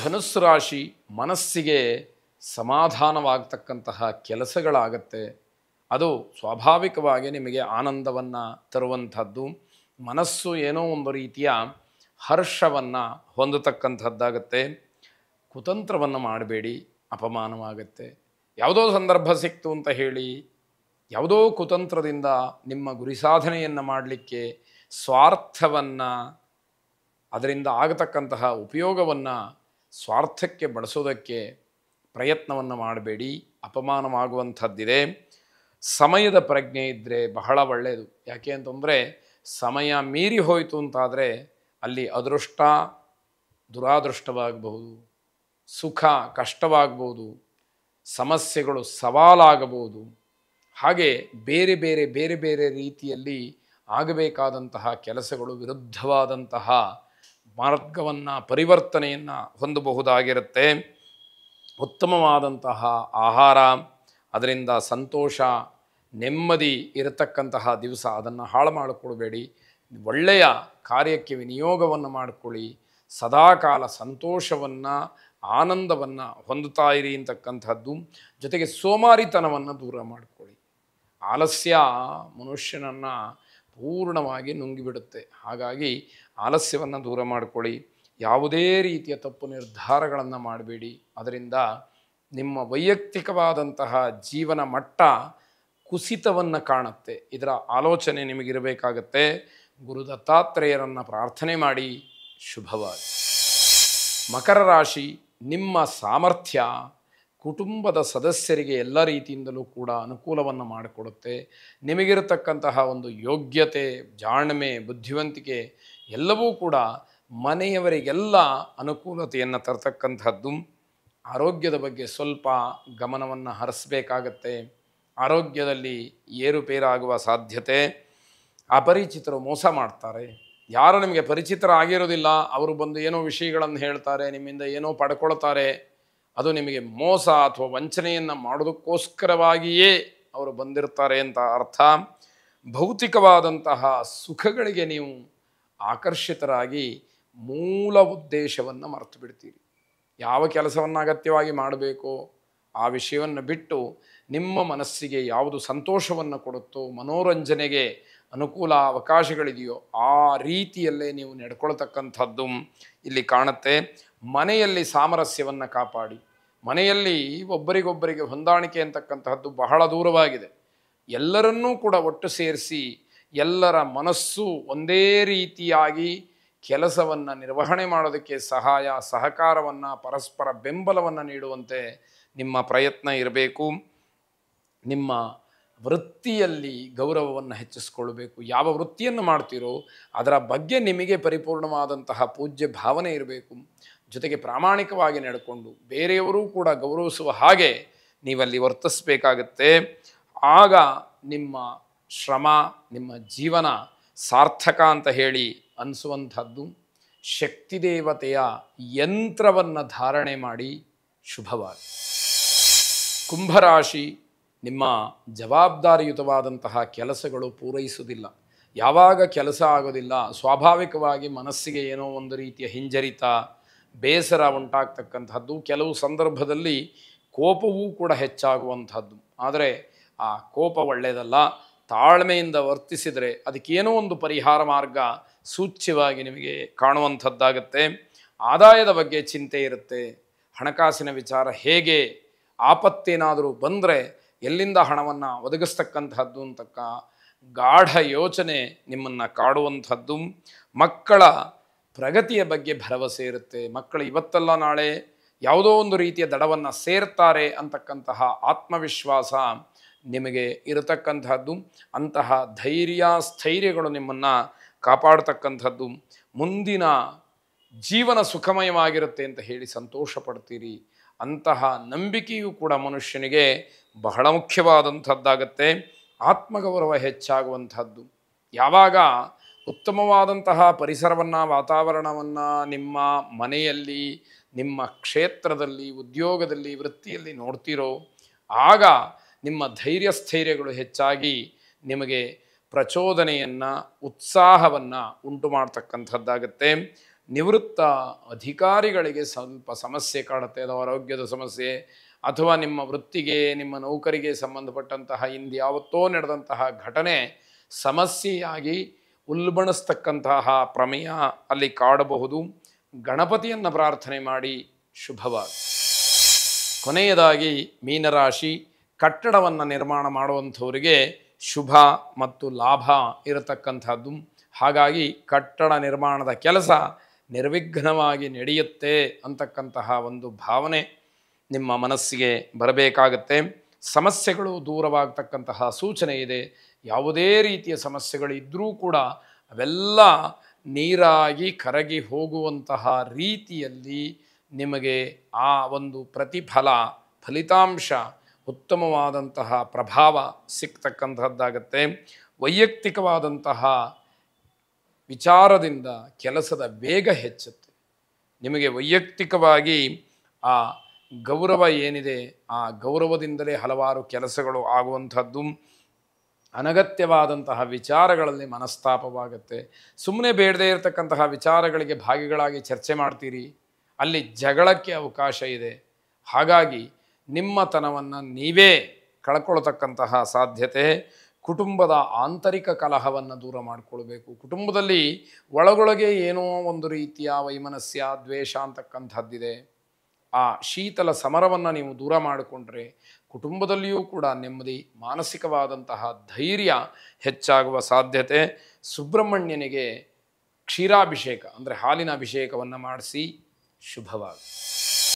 ಧನುಸ್ಸು ರಾಶಿ ಮನಸ್ಸಿಗೆ ಸಮಾಧಾನವಾಗತಕ್ಕಂತಹ ಕೆಲಸಗಳಾಗತ್ತೆ ಅದು ಸ್ವಾಭಾವಿಕವಾಗಿ ನಿಮಗೆ ಆನಂದವನ್ನು ತರುವಂಥದ್ದು ಮನಸ್ಸು ಏನೋ ಒಂದು ರೀತಿಯ ಹರ್ಷವನ್ನು ಹೊಂದತಕ್ಕಂಥದ್ದಾಗತ್ತೆ ಕುತಂತ್ರವನ್ನು ಮಾಡಬೇಡಿ ಅಪಮಾನವಾಗತ್ತೆ ಯಾವುದೋ ಸಂದರ್ಭ ಸಿಕ್ತು ಅಂತ ಹೇಳಿ ಯಾವುದೋ ಕುತಂತ್ರದಿಂದ ನಿಮ್ಮ ಗುರಿ ಸಾಧನೆಯನ್ನು ಮಾಡಲಿಕ್ಕೆ ಸ್ವಾರ್ಥವನ್ನು ಅದರಿಂದ ಆಗತಕ್ಕಂತಹ ಉಪಯೋಗವನ್ನು ಸ್ವಾರ್ಥಕ್ಕೆ ಬಳಸೋದಕ್ಕೆ ಪ್ರಯತ್ನವನ್ನು ಮಾಡಬೇಡಿ ಅಪಮಾನವಾಗುವಂಥದ್ದಿದೆ ಸಮಯದ ಪ್ರಜ್ಞೆ ಇದ್ದರೆ ಬಹಳ ಒಳ್ಳೆಯದು ಯಾಕೆ ಅಂತಂದರೆ ಸಮಯ ಮೀರಿ ಹೋಯಿತು ಅಂತಾದರೆ ಅಲ್ಲಿ ಅದೃಷ್ಟ ದುರಾದೃಷ್ಟವಾಗಬಹುದು ಸುಖ ಕಷ್ಟವಾಗಬಹುದು ಸಮಸ್ಯೆಗಳು ಸವಾಲಾಗಬಹುದು ಹಾಗೆ ಬೇರೆ ಬೇರೆ ಬೇರೆ ಬೇರೆ ರೀತಿಯಲ್ಲಿ ಆಗಬೇಕಾದಂತಹ ಕೆಲಸಗಳು ವಿರುದ್ಧವಾದಂತಹ ಮಾರ್ಗವನ್ನು ಪರಿವರ್ತನೆಯನ್ನು ಹೊಂದಬಹುದಾಗಿರುತ್ತೆ ಉತ್ತಮವಾದಂತಹ ಆಹಾರ ಅದರಿಂದ ಸಂತೋಷ ನೆಮ್ಮದಿ ಇರತಕ್ಕಂತಹ ದಿವಸ ಅದನ್ನು ಹಾಳು ಮಾಡಿಕೊಡಬೇಡಿ ಒಳ್ಳೆಯ ಕಾರ್ಯಕ್ಕೆ ವಿನಿಯೋಗವನ್ನು ಮಾಡಿಕೊಳ್ಳಿ ಸದಾಕಾಲ ಸಂತೋಷವನ್ನು ಆನಂದವನ್ನು ಹೊಂದುತ್ತಾ ಇರಿ ಅಂತಕ್ಕಂಥದ್ದು ಜೊತೆಗೆ ಸೋಮಾರಿತನವನ್ನು ದೂರ ಮಾಡಿಕೊಳ್ಳಿ ಆಲಸ್ಯ ಮನುಷ್ಯನನ್ನು ಪೂರ್ಣವಾಗಿ ನುಂಗಿಬಿಡುತ್ತೆ ಹಾಗಾಗಿ ಆಲಸ್ಯವನ್ನು ದೂರ ಮಾಡಿಕೊಳ್ಳಿ ಯಾವುದೇ ರೀತಿಯ ತಪ್ಪು ನಿರ್ಧಾರಗಳನ್ನು ಮಾಡಬೇಡಿ ಅದರಿಂದ ನಿಮ್ಮ ವೈಯಕ್ತಿಕವಾದಂತಹ ಜೀವನ ಮಟ್ಟ ಕುಸಿತವನ್ನು ಕಾಣುತ್ತೆ ಇದರ ಆಲೋಚನೆ ನಿಮಗಿರಬೇಕಾಗತ್ತೆ ಗುರು ದತ್ತಾತ್ರೇಯರನ್ನು ಪ್ರಾರ್ಥನೆ ಮಾಡಿ ಶುಭವಾಗಿ ಮಕರ ರಾಶಿ ನಿಮ್ಮ ಸಾಮರ್ಥ್ಯ ಕುಟುಂಬದ ಸದಸ್ಯರಿಗೆ ಎಲ್ಲ ರೀತಿಯಿಂದಲೂ ಕೂಡ ಅನುಕೂಲವನ್ನು ಮಾಡಿಕೊಡುತ್ತೆ ನಿಮಗಿರತಕ್ಕಂತಹ ಒಂದು ಯೋಗ್ಯತೆ ಜಾಣ್ಮೆ ಬುದ್ಧಿವಂತಿಕೆ ಎಲ್ಲವೂ ಕೂಡ ಮನೆಯವರಿಗೆಲ್ಲ ಅನುಕೂಲತೆಯನ್ನು ತರತಕ್ಕಂಥದ್ದು ಆರೋಗ್ಯದ ಬಗ್ಗೆ ಸ್ವಲ್ಪ ಗಮನವನ್ನು ಹರಿಸಬೇಕಾಗತ್ತೆ ಆರೋಗ್ಯದಲ್ಲಿ ಏರುಪೇರಾಗುವ ಸಾಧ್ಯತೆ ಅಪರಿಚಿತರು ಮೋಸ ಮಾಡ್ತಾರೆ ಯಾರು ನಿಮಗೆ ಪರಿಚಿತರಾಗಿರೋದಿಲ್ಲ ಅವರು ಬಂದು ಏನೋ ವಿಷಯಗಳನ್ನು ಹೇಳ್ತಾರೆ ನಿಮ್ಮಿಂದ ಏನೋ ಪಡ್ಕೊಳ್ತಾರೆ ಅದು ನಿಮಗೆ ಮೋಸ ಅಥವಾ ವಂಚನೆಯನ್ನು ಮಾಡೋದಕ್ಕೋಸ್ಕರವಾಗಿಯೇ ಅವರು ಬಂದಿರ್ತಾರೆ ಅಂತ ಅರ್ಥ ಭೌತಿಕವಾದಂತಹ ಸುಖಗಳಿಗೆ ನೀವು ಆಕರ್ಷಿತರಾಗಿ ಮೂಲ ಉದ್ದೇಶವನ್ನು ಮರೆತು ಬಿಡ್ತೀರಿ ಯಾವ ಕೆಲಸವನ್ನು ಅಗತ್ಯವಾಗಿ ಮಾಡಬೇಕೋ ಆ ವಿಷಯವನ್ನು ಬಿಟ್ಟು ನಿಮ್ಮ ಮನಸ್ಸಿಗೆ ಯಾವುದು ಸಂತೋಷವನ್ನು ಕೊಡುತ್ತೋ ಮನೋರಂಜನೆಗೆ ಅನುಕೂಲ ಅವಕಾಶಗಳಿದೆಯೋ ಆ ರೀತಿಯಲ್ಲೇ ನೀವು ನಡ್ಕೊಳ್ತಕ್ಕಂಥದ್ದು ಇಲ್ಲಿ ಕಾಣುತ್ತೆ ಮನೆಯಲ್ಲಿ ಸಾಮರಸ್ಯವನ್ನು ಕಾಪಾಡಿ ಮನೆಯಲ್ಲಿ ಒಬ್ಬರಿಗೊಬ್ಬರಿಗೆ ಹೊಂದಾಣಿಕೆ ಅಂತಕ್ಕಂತಹದ್ದು ಬಹಳ ದೂರವಾಗಿದೆ ಎಲ್ಲರನ್ನೂ ಕೂಡ ಒಟ್ಟು ಸೇರಿಸಿ ಎಲ್ಲರ ಮನಸ್ಸು ಒಂದೇ ರೀತಿಯಾಗಿ ಕೆಲಸವನ್ನು ನಿರ್ವಹಣೆ ಮಾಡೋದಕ್ಕೆ ಸಹಾಯ ಸಹಕಾರವನ್ನು ಪರಸ್ಪರ ಬೆಂಬಲವನ್ನು ನೀಡುವಂತೆ ನಿಮ್ಮ ಪ್ರಯತ್ನ ಇರಬೇಕು ನಿಮ್ಮ ವೃತ್ತಿಯಲ್ಲಿ ಗೌರವವನ್ನು ಹೆಚ್ಚಿಸ್ಕೊಳ್ಬೇಕು ಯಾವ ವೃತ್ತಿಯನ್ನು ಮಾಡ್ತೀರೋ ಅದರ ಬಗ್ಗೆ ನಿಮಗೆ ಪರಿಪೂರ್ಣವಾದಂತಹ ಪೂಜ್ಯ ಭಾವನೆ ಇರಬೇಕು ಜೊತೆಗೆ ಪ್ರಾಮಾಣಿಕವಾಗಿ ನಡೆಕೊಂಡು ಬೇರೆಯವರೂ ಕೂಡ ಗೌರವಿಸುವ ಹಾಗೆ ನೀವಲ್ಲಿ ವರ್ತಿಸಬೇಕಾಗತ್ತೆ ಆಗ ನಿಮ್ಮ ಶ್ರಮ ನಿಮ್ಮ ಜೀವನ ಸಾರ್ಥಕ ಅಂತ ಹೇಳಿ ಅನಿಸುವಂಥದ್ದು ಶಕ್ತಿದೇವತೆಯ ಯಂತ್ರವನ್ನು ಧಾರಣೆ ಮಾಡಿ ಶುಭವಾಗಿ ಕುಂಭರಾಶಿ ನಿಮ್ಮ ಜವಾಬ್ದಾರಿಯುತವಾದಂತಹ ಕೆಲಸಗಳು ಪೂರೈಸುವುದಿಲ್ಲ ಯಾವಾಗ ಕೆಲಸ ಆಗೋದಿಲ್ಲ ಸ್ವಾಭಾವಿಕವಾಗಿ ಮನಸ್ಸಿಗೆ ಏನೋ ಒಂದು ರೀತಿಯ ಹಿಂಜರಿತ ಬೇಸರ ಉಂಟಾಗ್ತಕ್ಕಂಥದ್ದು ಕೆಲವು ಸಂದರ್ಭದಲ್ಲಿ ಕೋಪವೂ ಕೂಡ ಹೆಚ್ಚಾಗುವಂಥದ್ದು ಆದರೆ ಆ ಕೋಪ ಒಳ್ಳೆಯದಲ್ಲ ತಾಳ್ಮೆಯಿಂದ ವರ್ತಿಸಿದರೆ ಅದಕ್ಕೇನೋ ಒಂದು ಪರಿಹಾರ ಮಾರ್ಗ ಸೂಚ್ಯವಾಗಿ ನಿಮಗೆ ಕಾಣುವಂಥದ್ದಾಗತ್ತೆ ಆದಾಯದ ಬಗ್ಗೆ ಚಿಂತೆ ಇರುತ್ತೆ ಹಣಕಾಸಿನ ವಿಚಾರ ಹೇಗೆ ಆಪತ್ತೇನಾದರೂ ಬಂದರೆ ಎಲ್ಲಿಂದ ಹಣವನ್ನು ಒದಗಿಸ್ತಕ್ಕಂಥದ್ದು ಅಂತಕ್ಕ ಗಾಢ ಯೋಚನೆ ನಿಮ್ಮನ್ನು ಕಾಡುವಂಥದ್ದು ಮಕ್ಕಳ ಪ್ರಗತಿಯ ಬಗ್ಗೆ ಭರವಸೆ ಇರುತ್ತೆ ಮಕ್ಕಳು ಇವತ್ತಲ್ಲ ನಾಳೆ ಯಾವುದೋ ಒಂದು ರೀತಿಯ ದಡವನ್ನು ಸೇರ್ತಾರೆ ಅಂತಕ್ಕಂತಹ ಆತ್ಮವಿಶ್ವಾಸ ನಿಮಗೆ ಇರತಕ್ಕಂಥದ್ದು ಅಂತಹ ಧೈರ್ಯ ಸ್ಥೈರ್ಯಗಳು ನಿಮ್ಮನ್ನು ಕಾಪಾಡ್ತಕ್ಕಂಥದ್ದು ಮುಂದಿನ ಜೀವನ ಸುಖಮಯವಾಗಿರುತ್ತೆ ಅಂತ ಹೇಳಿ ಸಂತೋಷ ಪಡ್ತೀರಿ ಅಂತಹ ನಂಬಿಕೆಯೂ ಕೂಡ ಮನುಷ್ಯನಿಗೆ ಬಹಳ ಮುಖ್ಯವಾದಂಥದ್ದಾಗತ್ತೆ ಆತ್ಮಗೌರವ ಹೆಚ್ಚಾಗುವಂಥದ್ದು ಯಾವಾಗ ಉತ್ತಮವಾದಂತಹ ಪರಿಸರವನ್ನು ವಾತಾವರಣವನ್ನು ನಿಮ್ಮ ಮನೆಯಲ್ಲಿ ನಿಮ್ಮ ಕ್ಷೇತ್ರದಲ್ಲಿ ಉದ್ಯೋಗದಲ್ಲಿ ವೃತ್ತಿಯಲ್ಲಿ ನೋಡ್ತೀರೋ ಆಗ ನಿಮ್ಮ ಧೈರ್ಯ ಸ್ಥೈರ್ಯಗಳು ಹೆಚ್ಚಾಗಿ ನಿಮಗೆ ಪ್ರಚೋದನೆಯನ್ನು ಉತ್ಸಾಹವನ್ನು ಉಂಟು ಮಾಡ್ತಕ್ಕಂಥದ್ದಾಗುತ್ತೆ ನಿವೃತ್ತ ಅಧಿಕಾರಿಗಳಿಗೆ ಸ್ವಲ್ಪ ಸಮಸ್ಯೆ ಕಾಡುತ್ತೆ ಅದು ಆರೋಗ್ಯದ ಸಮಸ್ಯೆ ಅಥವಾ ನಿಮ್ಮ ವೃತ್ತಿಗೆ ನಿಮ್ಮ ನೌಕರಿಗೆ ಸಂಬಂಧಪಟ್ಟಂತಹ ಇಂದ್ಯಾವತ್ತೋ ನಡೆದಂತಹ ಘಟನೆ ಸಮಸ್ಯೆಯಾಗಿ ಉಲ್ಬಣಿಸ್ತಕ್ಕಂತಹ ಪ್ರಮೇಯ ಅಲ್ಲಿ ಕಾಡಬಹುದು ಗಣಪತಿಯನ್ನು ಪ್ರಾರ್ಥನೆ ಮಾಡಿ ಶುಭವಾಗಿ ಕೊನೆಯದಾಗಿ ಮೀನರಾಶಿ ಕಟ್ಟಡವನ್ನು ನಿರ್ಮಾಣ ಮಾಡುವಂಥವರಿಗೆ ಶುಭ ಮತ್ತು ಲಾಭ ಇರತಕ್ಕಂಥದ್ದು ಹಾಗಾಗಿ ಕಟ್ಟಡ ನಿರ್ಮಾಣದ ಕೆಲಸ ನಿರ್ವಿಘ್ನವಾಗಿ ನಡೆಯುತ್ತೆ ಅಂತಕ್ಕಂತಹ ಒಂದು ಭಾವನೆ ನಿಮ್ಮ ಮನಸ್ಸಿಗೆ ಬರಬೇಕಾಗತ್ತೆ ಸಮಸ್ಯೆಗಳು ದೂರವಾಗತಕ್ಕಂತಹ ಸೂಚನೆ ಇದೆ ಯಾವುದೇ ರೀತಿಯ ಸಮಸ್ಯೆಗಳಿದ್ದರೂ ಕೂಡ ಅವೆಲ್ಲ ನೀರಾಗಿ ಕರಗಿ ಹೋಗುವಂತಹ ರೀತಿಯಲ್ಲಿ ನಿಮಗೆ ಆ ಒಂದು ಪ್ರತಿಫಲ ಫಲಿತಾಂಶ ಉತ್ತಮವಾದಂತಹ ಪ್ರಭಾವ ಸಿಕ್ತಕ್ಕಂತಹದ್ದಾಗತ್ತೆ ವೈಯಕ್ತಿಕವಾದಂತಹ ವಿಚಾರದಿಂದ ಕೆಲಸದ ವೇಗ ಹೆಚ್ಚುತ್ತೆ ನಿಮಗೆ ವೈಯಕ್ತಿಕವಾಗಿ ಆ ಗೌರವ ಏನಿದೆ ಆ ಗೌರವದಿಂದಲೇ ಹಲವಾರು ಕೆಲಸಗಳು ಆಗುವಂಥದ್ದು ಅನಗತ್ಯವಾದಂತಹ ವಿಚಾರಗಳಲ್ಲಿ ಮನಸ್ತಾಪವಾಗುತ್ತೆ ಸುಮ್ಮನೆ ಬೇಡದೇ ಇರತಕ್ಕಂತಹ ವಿಚಾರಗಳಿಗೆ ಭಾಗಿಗಳಾಗಿ ಚರ್ಚೆ ಮಾಡ್ತೀರಿ ಅಲ್ಲಿ ಜಗಳಕ್ಕೆ ಅವಕಾಶ ಇದೆ ಹಾಗಾಗಿ ನಿಮ್ಮತನವನ್ನು ನೀವೇ ಕಳ್ಕೊಳ್ತಕ್ಕಂತಹ ಸಾಧ್ಯತೆ ಕುಟುಂಬದ ಆಂತರಿಕ ಕಲಹವನ್ನು ದೂರ ಮಾಡಿಕೊಳ್ಬೇಕು ಕುಟುಂಬದಲ್ಲಿ ಒಳಗೊಳಗೆ ಏನೋ ಒಂದು ರೀತಿಯ ವೈಮನಸ್ಯ ದ್ವೇಷ ಅಂತಕ್ಕಂಥದ್ದಿದೆ ಆ ಶೀತಲ ಸಮರವನ್ನು ನೀವು ದೂರ ಮಾಡಿಕೊಂಡ್ರೆ ಕುಟುಂಬದಲ್ಲಿಯೂ ಕೂಡ ನೆಮ್ಮದಿ ಮಾನಸಿಕವಾದಂತಹ ಧೈರ್ಯ ಹೆಚ್ಚಾಗುವ ಸಾಧ್ಯತೆ ಸುಬ್ರಹ್ಮಣ್ಯನಿಗೆ ಕ್ಷೀರಾಭಿಷೇಕ ಅಂದರೆ ಹಾಲಿನ ಅಭಿಷೇಕವನ್ನು ಮಾಡಿಸಿ ಶುಭವಾಗಿ